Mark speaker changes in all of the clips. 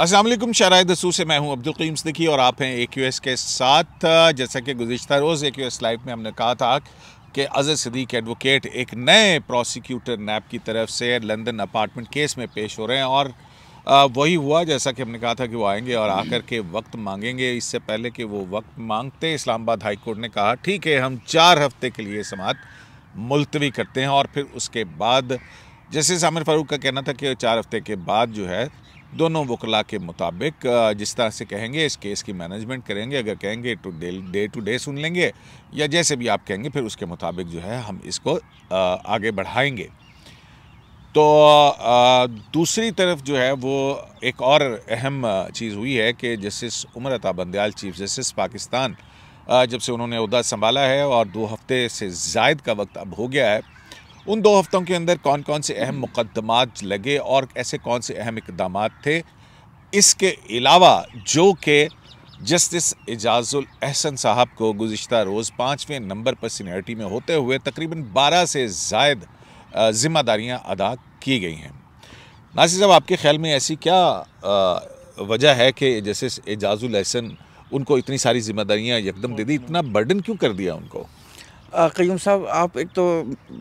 Speaker 1: असलम शराय दसू से मैं हूं अब्दुल कीम्स सदी और आप हैं ए क्यू एस के साथ जैसा कि गुज्तर रोज़ ए क्यू एस लाइव में हमने कहा था कि अज़र सदीक एडवोकेट एक नए प्रोसिक्यूटर नैब की तरफ से लंदन अपार्टमेंट केस में पेश हो रहे हैं और वही हुआ जैसा कि हमने कहा था कि वो आएंगे और आकर के वक्त मांगेंगे इससे पहले कि वो वक्त मांगते इस्लामाबाद हाई कोर्ट ने कहा ठीक है हम चार हफ्ते के लिए समात मुलतवी करते हैं और फिर उसके बाद जैसे सामिर फारूक का कहना था कि चार हफ्ते के बाद जो है दोनों वकला के मुताबिक जिस तरह से कहेंगे इस केस की मैनेजमेंट करेंगे अगर कहेंगे today day to day सुन लेंगे या जैसे भी आप कहेंगे फिर उसके मुताबिक जो है हम इसको आगे बढ़ाएंगे तो दूसरी तरफ जो है वो एक और अहम चीज़ हुई है कि जस्टिस उमर अता बंदयाल चीफ जस्टिस पाकिस्तान जब से उन्होंने उहदा संभाला है और दो हफ्ते से जायद का वक्त अब हो गया है उन दो हफ्तों के अंदर कौन कौन से अहम मुकदमात लगे और ऐसे कौन से अहम इकदाम थे इसके अलावा जो कि जस्टिस एजाजुल अहसन साहब को गुज्त रोज़ पाँचवें नंबर पर सीनियरिटी में होते हुए तकरीबन बारह से जायद ज़िम्मेदारियाँ अदा की गई हैं नासिर साहब आपके ख्याल में ऐसी क्या वजह है कि जस्टिस एजाजुल अहसन उनको इतनी सारी जिम्मेदारियाँ यकदम दे दी इतना बर्डन क्यों कर दिया उनको
Speaker 2: कयूम साहब आप एक तो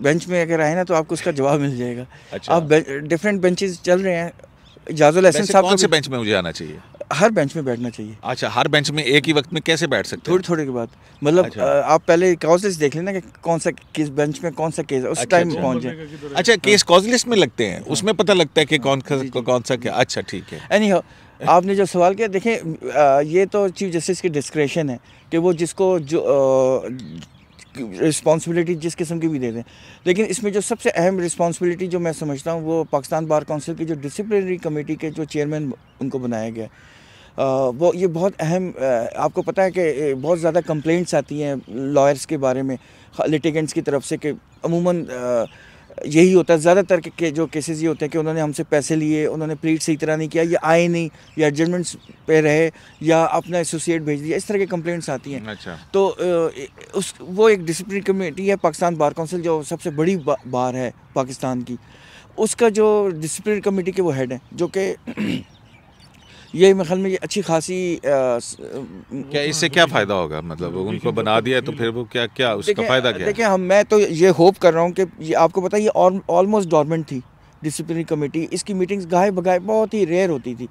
Speaker 2: बेंच में अगर आए ना तो आपको उसका जवाब मिल जाएगा अच्छा। आप डिफरेंट बेंचेस चल रहे हैं इजाजुल अहसन साहब कौन से बेंच
Speaker 1: में मुझे आना चाहिए
Speaker 2: हर बेंच में बैठना चाहिए
Speaker 1: अच्छा हर बेंच में एक ही वक्त में कैसे बैठ सकते थोड़ी थोड़ी के बाद
Speaker 2: मतलब अच्छा। आप पहले कॉजलिस देख लेना कि कौन सा किस बेंच में कौन सा केस उस टाइम अच्छा, अच्छा, पहुंचे जाए अच्छा केस कॉजलिस लिस्ट
Speaker 1: में लगते हैं हाँ। उसमें पता लगता है कि कौन कौन सा क्या अच्छा ठीक है
Speaker 2: एनी आपने जो सवाल किया देखें ये तो चीफ जस्टिस की डिस्क्रेशन है कि वो जिसको जो रिस्पॉन्सिबिलिटी जिस किस्म की भी दे दें लेकिन इसमें जो सबसे अहम रिस्पॉन्सिबिलिटी जो मैं समझता हूँ वो पाकिस्तान बार काउंसिल की जो डिसिप्लिनरी कमेटी के जो चेयरमैन उनको बनाया गया आ, वो ये बहुत अहम आपको पता है कि बहुत ज़्यादा कंप्लेंट्स आती हैं लॉयर्स के बारे में लिटिगेंट्स की तरफ से कि अमूमन यही होता है ज़्यादातर के, जो केसेस ये होते हैं कि उन्होंने हमसे पैसे लिए उन्होंने प्लीट सही तरह नहीं किया या आए नहीं या एडजमेंट्स पे रहे या अपना एसोसिएट भेज दिया इस तरह के कंप्लेंट्स आती हैं अच्छा तो उस वो एक डिसिप्लिन कमेटी है पाकिस्तान बार काउंसिल जो सबसे बड़ी बा, बार है पाकिस्तान की उसका जो डिसिप्लिन कमेटी के वो हेड हैं जो कि ये मेरे ख्याल में ये अच्छी खासी क्या
Speaker 1: हाँ, इससे क्या फ़ायदा होगा मतलब उनको बना दिया तो फिर वो क्या क्या उसका फ़ायदा क्या देखिए
Speaker 2: हम मैं तो ये होप कर रहा हूँ कि ये आपको पता ये ऑलमोस्ट डॉर्मेंट थी डिसिप्लिनरी कमेटी इसकी मीटिंग्स गाय बगाए बहुत ही रेयर होती थी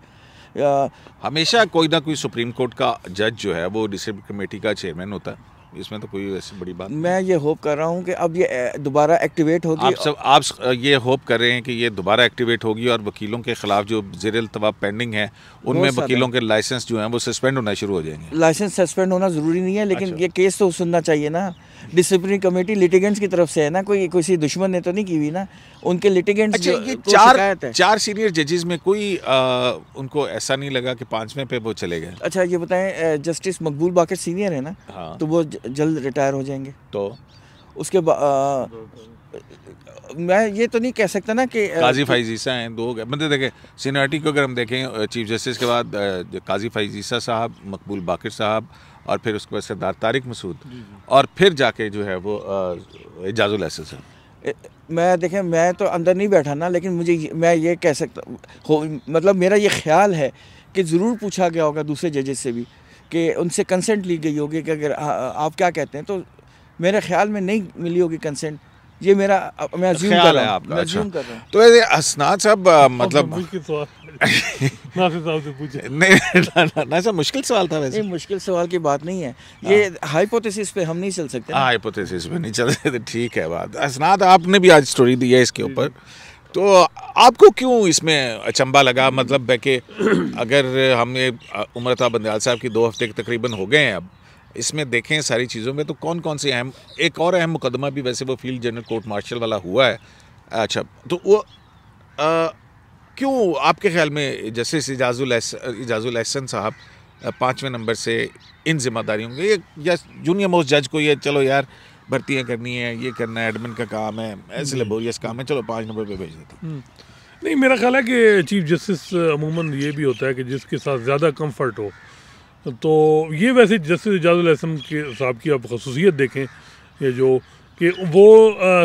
Speaker 1: हमेशा कोई ना कोई सुप्रीम कोर्ट का जज जो है वो डिसिप्लिन कमेटी का चेयरमैन होता है इसमें तो कोई ऐसी बड़ी बात
Speaker 2: मैं ये होप कर रहा हूँ कि अब ये दोबारा एक्टिवेट होगी आप
Speaker 1: सब आप ये होप कर रहे हैं कि ये दोबारा एक्टिवेट होगी और वकीलों के खिलाफ जो जेर अल्तवा पेंडिंग है उनमें वकीलों के लाइसेंस जो हैं वो सस्पेंड होना शुरू हो जाएंगे
Speaker 2: लाइसेंस सस्पेंड होना ज़रूरी नहीं है लेकिन अच्छा। ये केस तो सुनना चाहिए ना डिसिप्लिन कमेटी लिटिगेंट्स की तरफ से है ना कोई किसी दुश्मन ने तो नहीं की हुई ना उनके लिटिगेंट अच्छा, ये चार
Speaker 1: चार सीनियर जजेस में कोई आ, उनको ऐसा नहीं लगा कि पांचवें पे वो चले गए
Speaker 2: अच्छा ये बताएं जस्टिस मकबूल बाकर सीनियर है ना हाँ। तो वो जल्द रिटायर हो जाएंगे तो उसके मैं ये तो नहीं कह सकता ना कि काजी तो-
Speaker 1: फाइजीसा हैं दो मतलब देखें सीनियरिटी को अगर हम देखें चीफ जस्टिस के बाद काजी फाइजीसा साहब मकबूल बाकर साहब और फिर उसके बाद सरदार तारिक मसूद और फिर जाके जो है वो एजाजुल साहब
Speaker 2: मैं देखें मैं तो अंदर नहीं बैठा ना लेकिन मुझे मैं ये कह सकता हो मतलब मेरा ये ख्याल है कि ज़रूर पूछा गया होगा दूसरे जजेस से भी कि उनसे कंसेंट ली गई होगी कि अगर आ, आप क्या कहते हैं तो मेरे ख्याल में नहीं मिली होगी कंसेंट ये मेरा मैं अज्यूम कर रहा हूँ मैं अज्यूम अच्छा। कर रहा हूँ तो ये असनाद साहब मतलब नहीं सर मुश्किल सवाल था वैसे मुश्किल सवाल की बात नहीं है ये हाइपोथेसिस पे हम नहीं चल सकते
Speaker 1: हाइपोथेसिस पे नहीं चल सकते ठीक है बात असनाद आपने भी आज स्टोरी दी है इसके ऊपर तो आपको क्यों इसमें अचंबा लगा मतलब है कि अगर हमने उम्र था बंदयाल साहब की दो हफ्ते के तकरीबन हो गए हैं अब इसमें देखें सारी चीज़ों में तो कौन कौन से अहम एक और अहम मुकदमा भी वैसे वो फील्ड जनरल कोर्ट मार्शल वाला हुआ है अच्छा तो वो आ, क्यों आपके ख्याल में जस्टिस इजाजुल इजाजुल एहसन साहब पाँचवें नंबर से इन जिम्मेदारियों के ये या जूनियर मोस्ट जज को ये चलो यार भर्तियाँ करनी है ये करना है एडमिन का काम है ऐसे लेबोरियस हम्म। काम है चलो पाँच नंबर पे भेज
Speaker 3: देते हम्म। नहीं मेरा ख्याल है कि चीफ जस्टिस अमूमन ये भी होता है कि जिसके साथ ज़्यादा कम्फर्ट हो तो ये वैसे जस्टिस एजाजुल असम के साहब की आप खसूसियत देखें ये जो कि वो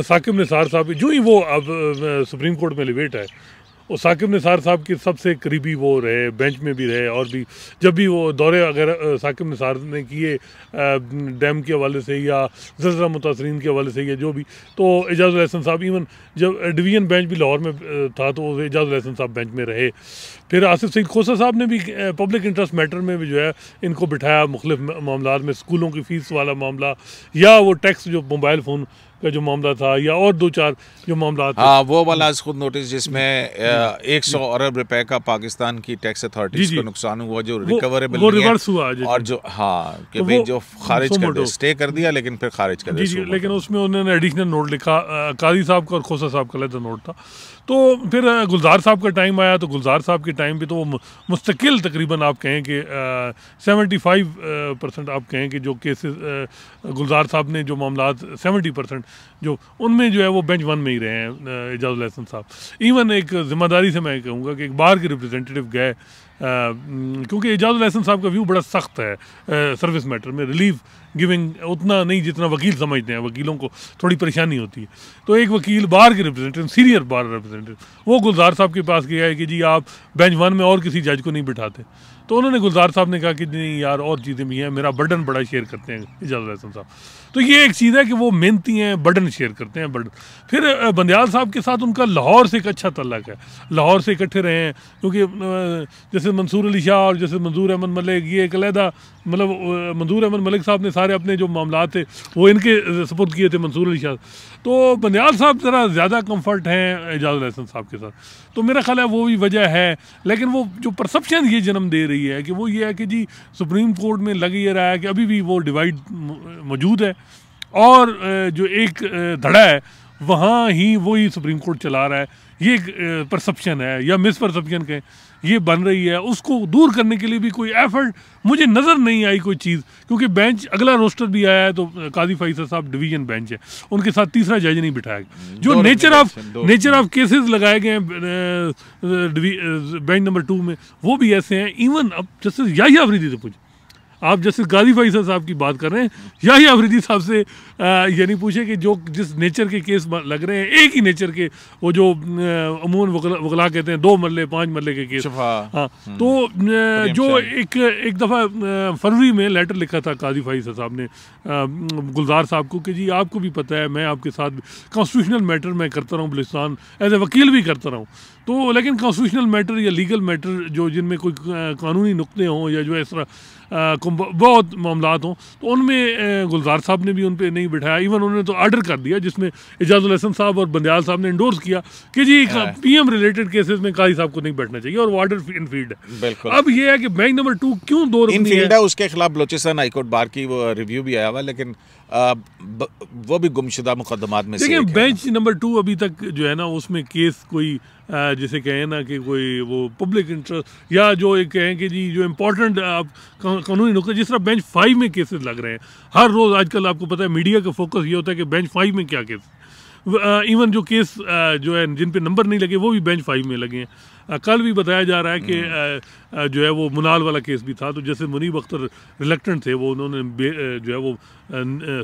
Speaker 3: साकिब निसार साहब जो ही वो अब सुप्रीम कोर्ट में लिबेट है और साकिब निसार साहब के सबसे करीबी वो रहे बेंच में भी रहे और भी जब भी वो दौरे अगर साकिब निसार ने किए डैम के हवाले से या जजरा मुतासरीन के हवाले से या जो भी तो एजाज लहसन साहब इवन जब डिवीजन बेंच भी लाहौर में था तो एजाज लहसन साहब बेंच में रहे फिर आसिफ सईद खोसा साहब ने भी पब्लिक इंटरेस्ट मैटर में भी जो है इनको बिठाया मुख्तफ मामला में स्कूलों की फ़ीस वाला मामला या वो टैक्स जो मोबाइल फ़ोन का जो मामला था या और दो चार जो मामला हाँ वो वाला खुद
Speaker 1: नोटिस जिसमें एक सौ अरब रुपए का पाकिस्तान की टैक्स अथॉरिटीज को नुकसान हुआ जो रिकवरेबल वो, वो रिवर्स हुआ और जो हाँ तो जो खारिज कर दिया स्टे कर दिया लेकिन फिर खारिज
Speaker 3: कर दिया लेकिन उसमें उन्होंने एडिशनल नोट लिखा कादी साहब का और खोसा साहब का लेता नोट था तो फिर गुलजार साहब का टाइम आया तो गुलजार साहब के टाइम पे तो वो मुस्तकिल तकरीबन आप कहें कि सेवेंटी फाइव परसेंट आप कहें कि जो केसेस गुलजार साहब ने जो मामला सेवेंटी परसेंट जो उनमें जो है वो बेंच वन में ही रहे हैं एजाज लहसन साहब इवन एक ज़िम्मेदारी से मैं कहूँगा कि एक बार के रिप्रजेंटेटिव गए क्योंकि एजाज लहसन साहब का व्यू बड़ा सख्त है सर्विस मैटर में रिलीफ गिविंग उतना नहीं जितना वकील समझते हैं वकीलों को थोड़ी परेशानी होती है तो एक वकील बार के रिप्रेजेंटेटिव सीनियर बार रिप्रेजेंटेटिव वो गुलजार साहब के पास गया है कि जी आप बेंच वन में और किसी जज को नहीं बिठाते तो उन्होंने गुलजार साहब ने कहा कि नहीं यार और चीज़ें भी हैं मेरा बर्डन बड़ा शेयर करते हैं इजाज़ रहसन साहब तो ये एक चीज़ है कि वो मेहनती हैं बर्डन शेयर करते हैं बर्डन फिर बंदयाल साहब के साथ उनका लाहौर से एक अच्छा तल्लक है लाहौर से इकट्ठे रहे हैं क्योंकि जैसे मंसूर अली शाह और जैसे मंजूर अहमद मलिक ये एक अलहदा मतलब मंजूर अहमद मलिक साहब ने सारे अपने जो मामला थे वो इनके सपोर्ट किए थे मंसूर अली शाह तो बंदयाल साहब ज़रा ज़्यादा कम्फर्ट हैं एजाज रहसन साहब के साथ तो मेरा ख्याल है वो भी वजह है लेकिन वो जो परसप्शन ये जन्म दे रही रही है कि वो ये है कि जी सुप्रीम कोर्ट में लग ये रहा है कि अभी भी वो डिवाइड मौजूद है और जो एक धड़ा है वहाँ ही वही सुप्रीम कोर्ट चला रहा है ये एक परसप्शन है या मिस परसप्शन कहें ये बन रही है उसको दूर करने के लिए भी कोई एफर्ट मुझे नज़र नहीं आई कोई चीज़ क्योंकि बेंच अगला रोस्टर भी आया है तो काजी फैसल साहब डिवीजन बेंच है उनके साथ तीसरा जज नहीं बिठाया गया हम्म, जो nature of nature of cases लगाए गए हैं बेंच नंबर टू में वो भी ऐसे हैं इवन अब जस्टिस याही अफरीदी से पूछ आप जस्टिस गाजी भाई साहब की बात कर रहे हैं या ही अफरीदी साहब से ये नहीं पूछे कि जो जिस नेचर के केस लग रहे हैं एक ही नेचर के वो जो अमून वगला, कहते हैं दो मरले पाँच मरले के केस हाँ हम्म। तो जो एक एक दफ़ा फरवरी में लेटर लिखा था काजी भाई साहब ने गुलजार साहब को कि जी आपको भी पता है मैं आपके साथ कॉन्स्टिट्यूशनल मैटर मैं करता रहा हूँ बलिस्तान एज ए वकील भी करता रहा हूँ तो लेकिन कॉन्स्टिट्यूशनल मैटर या लीगल मैटर जो जिनमें कोई कानूनी नुकते हों या जो इस तरह बहुत मामला हों तो उनमें गुलजार साहब ने भी उन पर नहीं बिठाया इवन उन्होंने तो आर्डर कर दिया जिसमें एजाजुल हसन साहब और बंदयाल साहब ने इंडोर्स किया कि G P M related cases में काजी साहब को नहीं बैठना चाहिए और वो आर्डर इन फील्ड है अब ये है कि बैंक नंबर टू
Speaker 1: क्यों दो है उसके खिलाफ बलोचिस्तान हाईकोर्ट बार की वो रिव्यू भी आया हुआ लेकिन वो भी गुमशुदा मुकदमा में देखिए
Speaker 3: बेंच नंबर टू अभी तक जो है ना उसमें केस कोई जिसे कहें ना कि कोई वो पब्लिक इंटरेस्ट या जो एक कहें कि जी जो इम्पोर्टेंट आप कानूनी नुकते जिस तरह बेंच फाइव में केसेस लग रहे हैं हर रोज़ आजकल आपको पता है मीडिया का फोकस ये होता है कि बेंच फाइव में क्या केस इवन जो केस जो है जिन पे नंबर नहीं लगे वो भी बेंच फाइव में लगे हैं कल भी बताया जा रहा है कि हम्म। जो है वो मुनाल वाला केस भी था तो जैसे मुनीब अख्तर रिलेक्टेंट थे वो उन्होंने जो है वो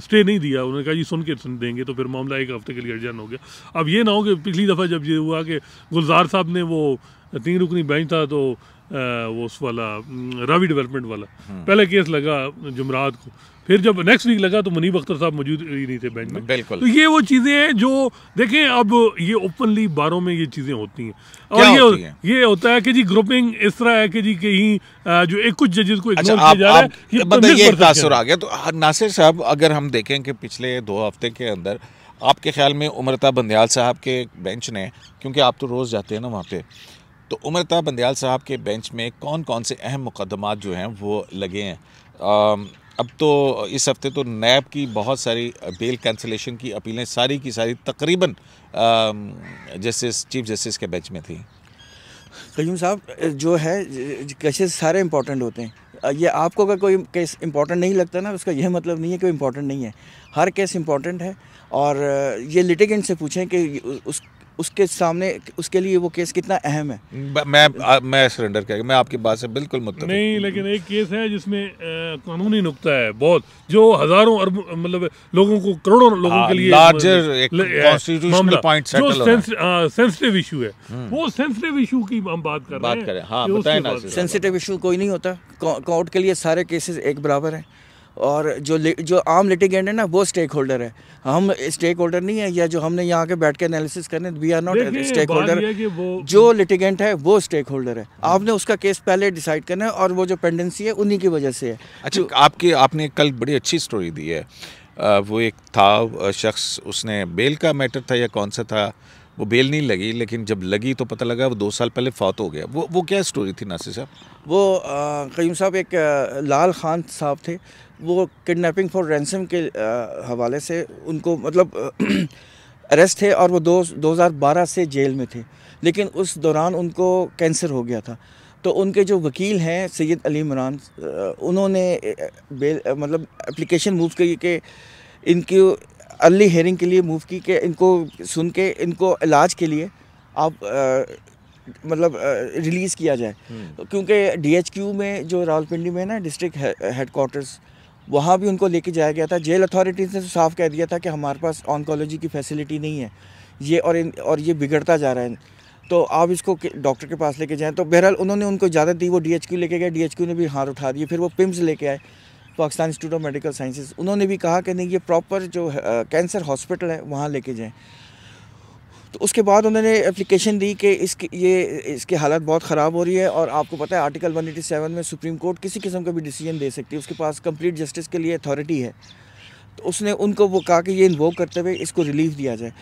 Speaker 3: स्टे नहीं दिया उन्होंने कहा जी सुन के सुन देंगे तो फिर मामला एक हफ्ते के लिए अर्जन हो गया अब ये ना हो कि पिछली दफ़ा जब ये हुआ कि गुलजार साहब ने वो तीन रुकनी बेंच था तो वो उस वाला रावी डेवलपमेंट वाला पहला केस लगा जुमरात को फिर जब नेक्स्ट वीक लगा तो मुनीब अख्तर साहब मौजूद ही नहीं थे बैंक में तो ये वो चीज़ें हैं जो देखें अब ये ओपनली बारों में ये चीज़ें होती हैं और ये होती है? ये होता है कि जी ग्रुपिंग इस तरह है कि जी कहीं जो एक कुछ जजेस को अच्छा, आप, जा आप, ये मतलब ये तासर आ
Speaker 1: गया तो नासिर साहब अगर हम देखें कि पिछले दो हफ्ते के अंदर आपके ख्याल में उम्रता बंदयाल साहब के बेंच ने क्योंकि आप तो रोज़ जाते हैं ना वहाँ पे तो उम्रता बंदयाल साहब के बेंच में कौन कौन से अहम मुकदमात जो हैं वो लगे हैं अब तो इस हफ्ते तो नैब की बहुत सारी बेल कैंसलेशन की अपीलें सारी की सारी तकरीबन जस्टिस चीफ जस्टिस के बेंच में थी
Speaker 2: कयूम साहब जो है केसेस सारे इम्पोर्टेंट होते हैं ये आपको अगर कोई केस इम्पोर्टेंट नहीं लगता ना उसका यह मतलब नहीं है कि वो इम्पोर्टेंट नहीं है हर केस इम्पोर्टेंट है और ये लिटिगेंट से पूछें कि उस उसके सामने उसके लिए वो केस कितना अहम है
Speaker 1: मैं मैं सरेंडर कह मैं आपकी बात से बिल्कुल मतलब
Speaker 3: नहीं लेकिन एक केस है जिसमें कानूनी नुकता है बहुत जो हजारों अरब मतलब लोगों को करोड़ों लोगों आ, हाँ, के लिए लार्जर सेंसिटिव इशू है हाँ, हम्म। वो सेंसिटिव इशू की हम बात कर रहे हैं हाँ, सेंसिटिव इशू कोई नहीं होता
Speaker 2: कोर्ट के लिए सारे केसेस एक बराबर है और जो जो आम लिटिगेंट है ना वो स्टेक होल्डर है हम स्टेक होल्डर नहीं है या जो हमने यहाँ के बैठ के एनालिसिस करने we are not 
Speaker 3: stakeholder
Speaker 2: जो लिटिगेंट है वो स्टेक होल्डर है आपने उसका केस पहले डिसाइड करना है और वो जो पेंडेंसी है उन्हीं की वजह से है
Speaker 1: अच्छा आपकी आपने कल बड़ी अच्छी स्टोरी दी है वो एक था शख्स उसने बेल का मैटर था या कौन सा था वो बेल नहीं लगी लेकिन जब लगी तो पता लगा वो दो साल पहले फौत हो गया वो वो क्या स्टोरी थी नासिर साहब
Speaker 2: वो कयूम साहब एक आ, लाल खान साहब थे वो किडनैपिंग फॉर रैंसम के आ, हवाले से उनको मतलब अरेस्ट थे और वो दो बारह से जेल में थे लेकिन उस दौरान उनको कैंसर हो गया था तो उनके जो वकील हैं सैयद अली इमरान उन्होंने बेल मतलब एप्लीकेशन मूव की कि इनकी अर्ली हेयरिंग के लिए मूव की कि इनको सुन के इनको इलाज के लिए आप मतलब रिलीज़ किया जाए हम्म। क्योंकि डीएचक्यू में जो रावलपिंडी में है ना डिस्ट्रिक्ट हेड क्वार्टर्स वहाँ भी उनको लेके जाया गया था जेल अथॉरिटीज़ ने तो साफ कह दिया था कि हमारे पास ऑनकोलॉजी की फैसिलिटी नहीं है ये और इन और ये बिगड़ता जा रहा है तो आप इसको डॉक्टर के पास लेके जाएं तो बहरहाल उन्होंने उनको इजाज़त दी वो डीएचक्यू लेके गए डीएचक्यू ने भी हाथ उठा दिए फिर वो पिम्स लेके आए Pakistan institute of medical sciences उन्होंने भी कहा कि नहीं ये प्रॉपर जो कैंसर हॉस्पिटल है वहाँ लेके जाएँ तो उसके बाद उन्होंने एप्लीकेशन दी कि इसके ये इसकी हालत बहुत ख़राब हो रही है और आपको पता है आर्टिकल 187 में सुप्रीम कोर्ट किसी किस्म का भी डिसीजन दे सकती है उसके पास कंप्लीट जस्टिस के लिए अथॉरिटी है तो उसने उनको वो कहा कि ये इन्वोव करते हुए इसको रिलीफ दिया जाए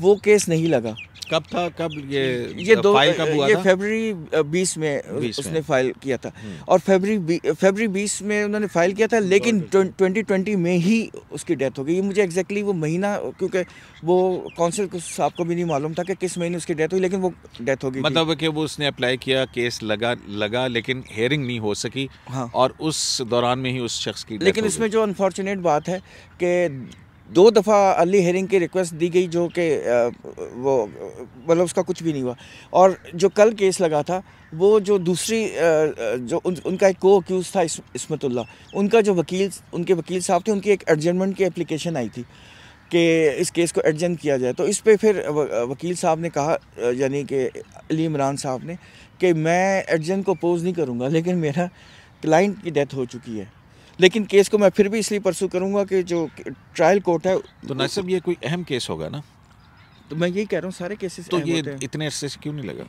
Speaker 2: वो केस नहीं लगा
Speaker 1: कब था कब ये ये दो फाइल कब हुआ ये
Speaker 2: फरवरी बीस में बीस उसने फाइल किया था हम्म। और फरवरी फरवरी बीस में उन्होंने फाइल किया था लेकिन ट्वेंटी ट्वेंटी में ही उसकी डेथ हो गई ये मुझे एग्जैक्टली वो महीना क्योंकि वो काउंसिल साहब को भी नहीं मालूम था कि किस महीने उसकी डेथ हुई लेकिन वो डेथ हो गई मतलब
Speaker 1: कि वो उसने अप्लाई किया केस लगा लगा लेकिन हेयरिंग नहीं हो सकी हाँ। और उस दौरान में ही उस शख्स की लेकिन इसमें
Speaker 2: जो अनफॉर्चुनेट बात है कि दो दफ़ा अर्ली हेरिंग की रिक्वेस्ट दी गई जो कि वो मतलब उसका कुछ भी नहीं हुआ और जो कल केस लगा था वो जो दूसरी जो उन, उनका एक को अक्यूज़ था इस, इसमतुल्ला उनका जो वकील उनके वकील साहब थे उनकी एक एडजमेंट की एप्लीकेशन आई थी कि इस केस को एडजेंट किया जाए तो इस पर फिर वकील साहब ने कहा यानी कि अली इमरान साहब ने कि मैं एडजेंट को अपोज़ नहीं करूँगा लेकिन मेरा क्लाइंट की डेथ हो चुकी है लेकिन केस को मैं फिर भी इसलिए परसू करूंगा कि जो ट्रायल कोर्ट है तो ना सब ये कोई अहम केस होगा ना तो मैं यही कह रहा हूँ सारे केसेस तो ये इतने अरसे से क्यों नहीं लगा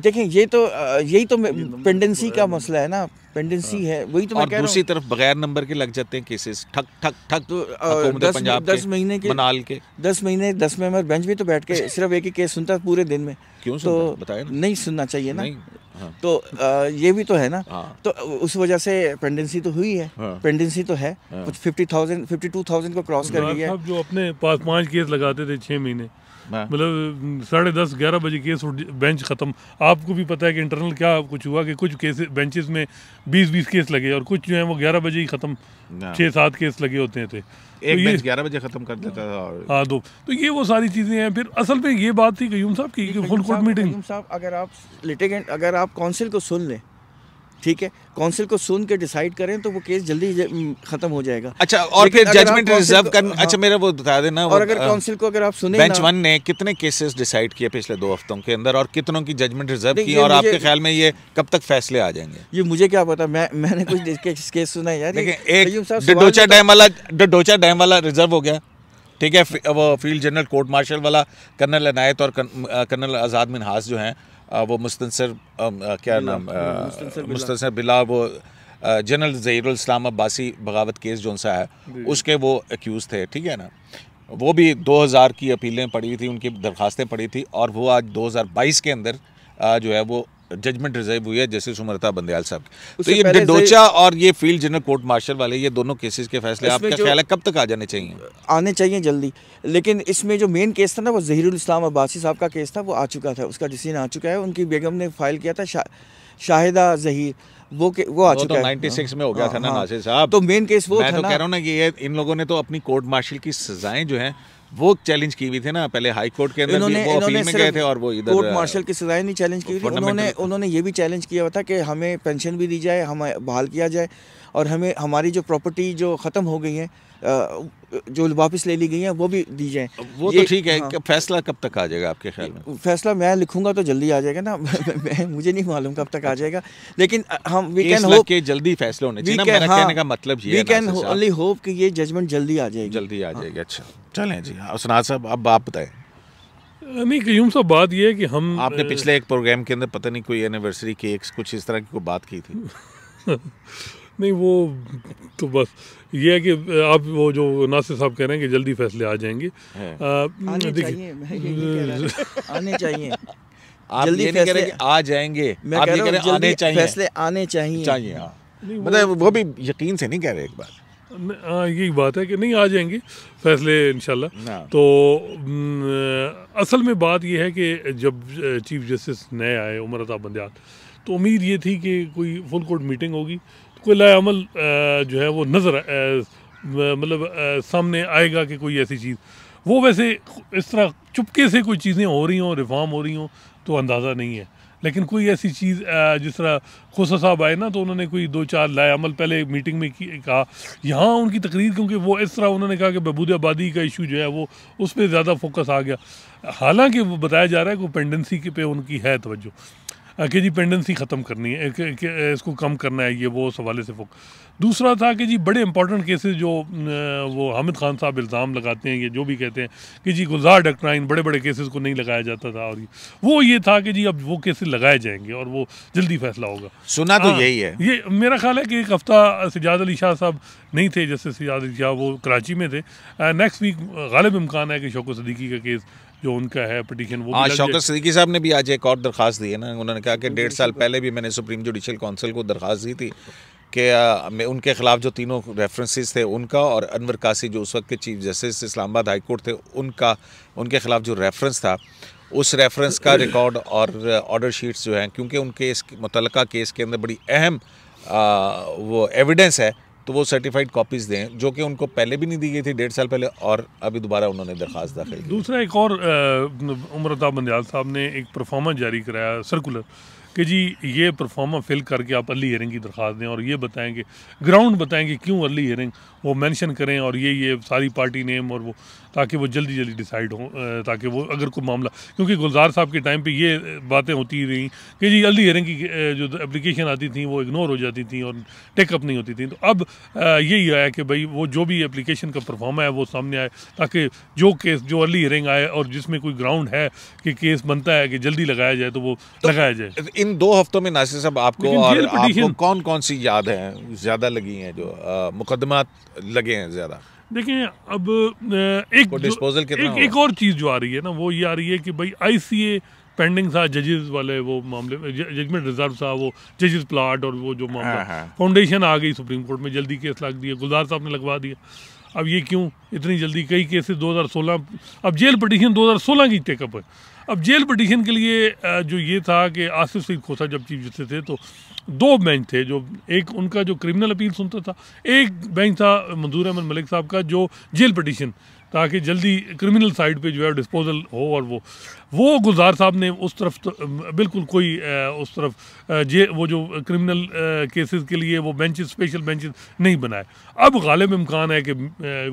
Speaker 2: देखें ये तो यही तो पेंडेंसी तो का मसला है ना पेंडेंसी हाँ। है वही तो मैं कह दूसरी
Speaker 1: तरफ बगैर नंबर के लग जाते हैं केसेस ठक ठक ठक तो दस, दस महीने के मनाल के
Speaker 2: दस महीने दस मेंबर बेंच में तो बैठ के अच्छा। सिर्फ एक ही केस सुनता पूरे दिन में क्यों तो बताया नहीं सुनना चाहिए ना हाँ। तो ये भी तो है ना हाँ। तो उस वजह से पेंडेंसी तो हुई है पेंडेंसी तो है कुछ fifty thousand fifty two thousand को क्रॉस कर गई है
Speaker 3: जो अपने पास पाँच केस लगाते थे छह महीने हाँ। मतलब साढ़े दस ग्यारह बजे केस बेंच ख़त्म आपको भी पता है कि इंटरनल क्या कुछ हुआ कि कुछ केस बेंचेस में बीस बीस केस लगे और कुछ जो है वो ग्यारह बजे ही ख़त्म हाँ। छः सात केस लगे होते थे एक बेंच तो ग्यारह बजे ख़त्म कर देता था और हाँ दो तो ये वो सारी चीज़ें हैं फिर असल में ये बात थी कयूम साहब की फुल
Speaker 2: कोर्ट मीटिंग साहब अगर आप लिटिगेंट अगर आप काउंसिल को सुन लें ठीक है काउंसिल को सुन के डिसाइड करें तो वो केस जल्दी हम्म, खत्म हो जाएगा अच्छा और फिर जजमेंट रिजर्व कर हाँ, अच्छा मेरा
Speaker 1: वो बता देना और अगर काउंसिल को अगर आप सुने बेंच वन ने कितने केसेस डिसाइड किए पिछले दो हफ्तों के अंदर और कितनों की जजमेंट रिजर्व की और आपके ख्याल में ये कब तक फैसले आ जाएंगे
Speaker 2: ये मुझे क्या पता मैं मैंने कुछ केस सुना यार डोचा डैम तो-
Speaker 1: वाला डोचा डैम वाला रिजर्व हो गया ठीक है वो फील्ड जनरल कोर्ट मार्शल वाला कर्नल अनायत और कर्नल आज़ाद मिनहास जो हैं वो मुस्तनसर क्या नाम मुस्तनसर बिला वो जनरल जहीरुल इस्लाम अब्बासी बगावत केस जो सा है उसके वो एक्यूज़ थे ठीक है ना वो भी 2000 की अपीलें पड़ी थी उनकी दरखास्तें पड़ी थी और वो आज 2022 के अंदर जो है वो जजमेंट रिजर्व हुई है जस्टिस उमरता बंदयाल साहब तो ये डोचा और ये फील्ड जनरल कोर्ट मार्शल वाले ये दोनों केसेस के फैसले आपका ख्याल है कब तक आ जाने चाहिए
Speaker 2: आने चाहिए जल्दी लेकिन इसमें जो मेन केस था ना वो जहीरुल इस्लाम अब्बासी साहब का केस था वो आ चुका था उसका डिसीजन आ चुका है उनकी बेगम ने फाइल किया था शाहिदा जहीर वो के, वो आ तो चुका तो है 96 में हो गया हाँ, था
Speaker 1: ना हाँ, साहब तो मेन केस वो मैं था तो ना। कह रहा हूँ ना कि ये इन लोगों ने तो अपनी कोर्ट मार्शल की सजाएं जो हैं वो चैलेंज की हुई थी ना पहले हाई कोर्ट के अंदर भी वो अपील में गए थे और वो इधर कोर्ट मार्शल
Speaker 2: की सजाएं नहीं चैलेंज की हुई उन्होंने उन्होंने ये भी चैलेंज किया था कि हमें पेंशन भी दी जाए हमें बहाल किया जाए और हमें हमारी जो प्रॉपर्टी जो ख़त्म हो गई है जो वापस ले ली गई है वो भी दी जाए वो तो ठीक है हाँ।
Speaker 1: फैसला कब तक आ जाएगा आपके ख्याल
Speaker 2: में फैसला मैं लिखूंगा तो जल्दी आ जाएगा ना मैं मुझे नहीं मालूम कब तक आ अच्छा। जाएगा लेकिन हम वी कैन होप के
Speaker 3: जल्दी फैसला
Speaker 1: होने
Speaker 2: चाहिए ना मेरा कहने हाँ। का मतलब ये वी कैन ओनली होप कि ये जजमेंट जल्दी आ जाएगी जल्दी आ हाँ। जाएगी अच्छा चलें जी असनाद हाँ, साहब अब आप बताएं
Speaker 3: नहीं क्यूम साहब बात यह है कि हम
Speaker 1: आपने पिछले एक प्रोग्राम के अंदर पता नहीं कोई एनिवर्सरी केक्स कुछ इस तरह की कोई बात की थी
Speaker 3: नहीं वो तो बस ये है कि आप वो जो नासिर साहब कह रहे हैं कि जल्दी फैसले आ जाएंगे देखिए आने चाहिए आप जल्दी ये नहीं कह रहे आ जाएंगे आप कह रहे आने चाहिए फैसले आने चाहिए चाहिए हाँ।
Speaker 1: मतलब वो भी यकीन से नहीं कह रहे एक बार
Speaker 3: हाँ, यही बात है कि नहीं आ जाएंगे फैसले इन हाँ। तो असल में बात यह है कि जब चीफ जस्टिस नए आए उमर अता बंदयाल तो उम्मीद ये थी कि कोई फुल कोर्ट मीटिंग होगी तो कोई लाल जो है वो नज़र मतलब सामने आएगा कि कोई ऐसी चीज़ वो वैसे इस तरह चुपके से कोई चीज़ें हो रही हों रिफॉर्म हो रही हों तो अंदाज़ा नहीं है लेकिन कोई ऐसी चीज़ जिस तरह खोसा साहब आए ना तो उन्होंने कोई दो चार लायामल पहले मीटिंग में कहा यहाँ उनकी तकरीर क्योंकि वो इस तरह उन्होंने कहा कि बहबूद आबादी का इशू जो है वो उस पर ज़्यादा फोकस आ गया हालांकि वो बताया जा रहा है कि वो पेंडेंसी के पे उनकी है तोज्जो कि जी पेंडेंसी ख़त्म करनी है इसको कम करना है ये वो उस हवाले से फोकस दूसरा था कि जी बड़े इंपॉर्टेंट केसेस जो वो हामिद खान साहब इल्ज़ाम लगाते हैं या जो भी कहते हैं कि जी गुलजार इन बड़े बड़े केसेस को नहीं लगाया जाता था और वो ये था कि जी अब वो केसेस लगाए जाएंगे और वो जल्दी फैसला होगा सुना तो हाँ, यही है ये मेरा ख्याल है कि एक हफ़्ता सजाद अली शाह साहब नहीं थे जैसे सजाद अली शाह वो कराची में थे नेक्स्ट वीक गालिब इम्कान है कि शौकत सदीकी का केस जो उनका है पटिशन वो हाँ, शौकत सदीकी साहब ने भी
Speaker 1: आज एक और दरख्वास्त दी है ना उन्होंने कहा कि डेढ़ साल पहले भी मैंने सुप्रीम जुडिशल काउंसिल को दरख्वास्त दी थी के उनके ख़िलाफ़ जो तीनों रेफरेंसेस थे उनका और अनवर कासी जो उस वक्त के chief justice Islamabad high court थे उनका उनके ख़िलाफ़ जो रेफरेंस था उस रेफरेंस का रिकॉर्ड और ऑर्डर शीट्स जो हैं क्योंकि उनके इस मुतल केस के अंदर बड़ी अहम वो एविडेंस है तो वो सर्टिफाइड कॉपीज़ दें जो कि उनको पहले भी नहीं दी गई थी डेढ़ साल पहले और अभी दोबारा उन्होंने दरख्वास्त दाखिल
Speaker 3: दूसरा एक और उम्रता बंदयाल साहब ने एक परफॉर्मेंस जारी कराया सर्कुलर कि जी ये परफॉर्मा फिल करके आप अर्ली हेरिंग की दरख्वास्त दें और ये बताएं कि ग्राउंड बताएं कि क्यों अर्ली हेरिंग वो मेंशन करें और ये ये सारी पार्टी नेम और वो ताकि वो जल्दी जल्दी डिसाइड हो ताकि वो अगर कोई मामला क्योंकि गुलजार साहब के टाइम पे ये बातें होती रहीं कि जी अर्ली हेरिंग की जो एप्लीकेशन आती थी वो इग्नोर हो जाती थी और टेकअप नहीं होती थी तो अब यही आया कि भाई वो जो भी एप्लीकेशन का परफॉर्मा है वो सामने आए ताकि जो केस जो अर्ली हेरिंग आए और जिसमें कोई ग्राउंड है कि केस बनता है कि जल्दी लगाया जाए तो वो तो लगाया जाए इन दो हफ्तों में नासिर साहब आपको और आपको
Speaker 1: कौन कौन सी याद हैं ज़्यादा लगी हैं जो मुकदमा लगे हैं ज़्यादा
Speaker 3: देखें अब एक डिस्पोजल के एक, एक और चीज़ जो आ रही है ना वो ये आ रही है कि भाई आईसीए पेंडिंग था जजेस वाले वो मामले जजमेंट रिजर्व था वो जजेस प्लाट और वो जो हाँ, मामला फाउंडेशन हाँ। आ गई सुप्रीम कोर्ट में जल्दी केस लग दिया गुलजार साहब ने लगवा दिया अब ये क्यों इतनी जल्दी कई केसेस 2016 अब जेल पटिशन 2016 की टेकअप है अब जेल पटिशन के लिए जो ये था कि आसिफ सईद खोसा जब चीफ जस्टिस थे तो दो बेंच थे जो एक उनका जो क्रिमिनल अपील सुनता था एक बेंच था मंजूर अहमद मलिक साहब का जो जेल पटिशन ताकि जल्दी क्रिमिनल साइड पे जो है डिस्पोजल हो और वो वो गुलजार साहब ने उस तरफ तो बिल्कुल कोई उस तरफ जे वो जो क्रिमिनल केसेस के लिए वो बेंचेस स्पेशल बेंचेस नहीं बनाए अब गालिब इम्कान है कि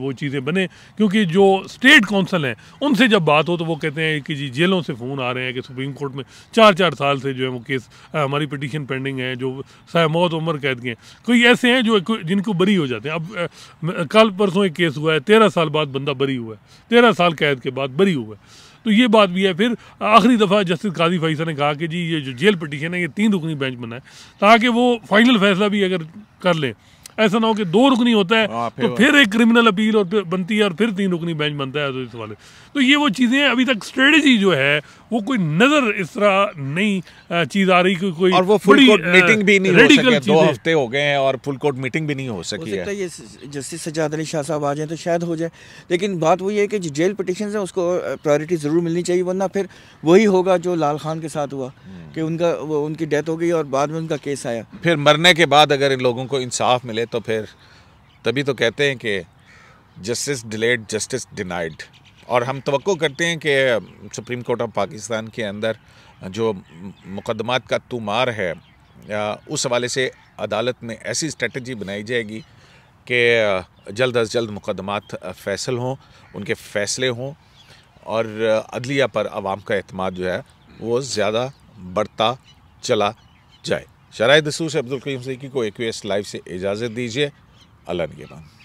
Speaker 3: वो चीज़ें बने क्योंकि जो स्टेट काउंसिल हैं उनसे जब बात हो तो वो कहते हैं कि जी जेलों से फ़ोन आ रहे हैं कि सुप्रीम कोर्ट में चार चार साल से जो है वो केस हमारी पटिशन पेंडिंग है जो मौत उम्र कैद के कोई ऐसे हैं जो जिनको बरी हो जाते हैं अब कल परसों एक केस हुआ है तेरह साल बाद बंदा बरी बरी हुआ है तेरह साल कैद के बाद बरी हुआ है तो ये बात भी है फिर आखिरी दफ़ा जस्टिस काजी फैसला ने कहा कि जी ये जो जेल पटिशन है ये तीन रुकनी बेंच बनाए ताकि वो फाइनल फैसला भी अगर कर लें ऐसा ना हो कि दो रुकनी होता है हाँ, तो फिर एक क्रिमिनल अपील और बनती है और फिर तीन रुकनी बेंच बनता है तो इस वाले तो ये वो चीज़ें अभी तक स्ट्रेटजी जो है वो कोई नज़र इस तरह नहीं चीज़ आ रही कोई और वो फुल कोर्ट मीटिंग भी नहीं हो सकी है दो हफ्ते हो गए हैं और फुल कोर्ट मीटिंग भी नहीं हो सकी है
Speaker 2: ये जस्टिस सजाद अली शाह साहब आ जाए तो शायद हो जाए लेकिन बात वही है कि जो जेल पटिशन है उसको प्रायोरिटी ज़रूर मिलनी चाहिए वरना फिर वही होगा जो लाल खान के साथ हुआ हम्म। कि उनका वो उनकी डेथ हो गई और बाद में उनका केस आया
Speaker 1: फिर मरने के बाद अगर इन लोगों को इंसाफ मिले तो फिर तभी तो कहते हैं कि जस्टिस डिलेड जस्टिस डिनाइड और हम तो करते हैं कि सुप्रीम कोर्ट ऑफ पाकिस्तान के अंदर जो मुकदमात का तुमार है उस हवाले से अदालत में ऐसी स्ट्रेटजी बनाई जाएगी कि जल्द अज जल्द मुकदमात फैसल हों उनके फैसले हों और अदलिया पर आवाम का अतमाद जो है वो ज़्यादा बढ़ता चला जाए शराय दसूस अब्दुल करीम सईकी को एक लाइव से इजाज़त दीजिए अल्लाह निगेबान